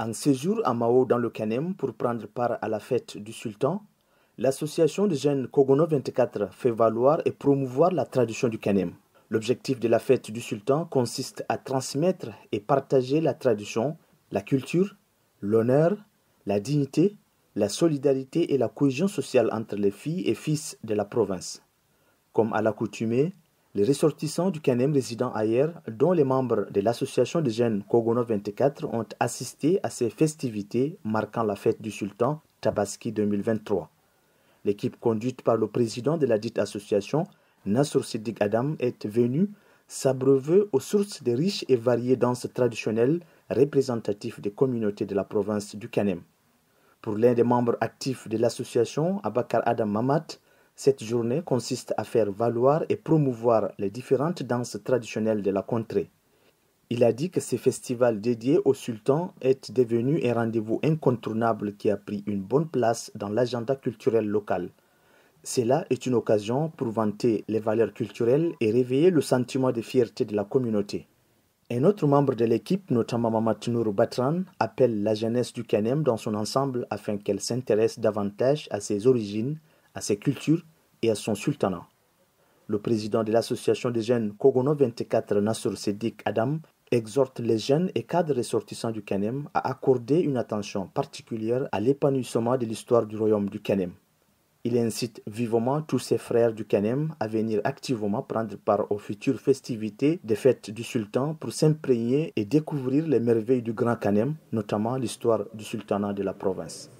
En séjour à Mao dans le Canem pour prendre part à la fête du sultan, l'association des jeunes Kogono 24 fait valoir et promouvoir la tradition du Canem. L'objectif de la fête du sultan consiste à transmettre et partager la tradition, la culture, l'honneur, la dignité, la solidarité et la cohésion sociale entre les filles et fils de la province. Comme à l'accoutumée, les ressortissants du CANEM résidant ailleurs, dont les membres de l'association des jeunes Kogono 24, ont assisté à ces festivités marquant la fête du sultan Tabaski 2023. L'équipe conduite par le président de la dite association, Nasr Siddiq Adam, est venue s'abreuver aux sources des riches et variées danses traditionnelles représentatives des communautés de la province du Canem. Pour l'un des membres actifs de l'association, Abakar Adam Mamat, cette journée consiste à faire valoir et promouvoir les différentes danses traditionnelles de la contrée. Il a dit que ce festival dédié au sultan est devenu un rendez-vous incontournable qui a pris une bonne place dans l'agenda culturel local. Cela est une occasion pour vanter les valeurs culturelles et réveiller le sentiment de fierté de la communauté. Un autre membre de l'équipe, notamment Nour Batran, appelle la jeunesse du Canem dans son ensemble afin qu'elle s'intéresse davantage à ses origines à ses cultures et à son sultanat. Le président de l'association des jeunes Kogono 24 Nasser Sedik Adam exhorte les jeunes et cadres ressortissants du Canem à accorder une attention particulière à l'épanouissement de l'histoire du royaume du Canem. Il incite vivement tous ses frères du Canem à venir activement prendre part aux futures festivités des fêtes du sultan pour s'imprégner et découvrir les merveilles du Grand Canem, notamment l'histoire du sultanat de la province.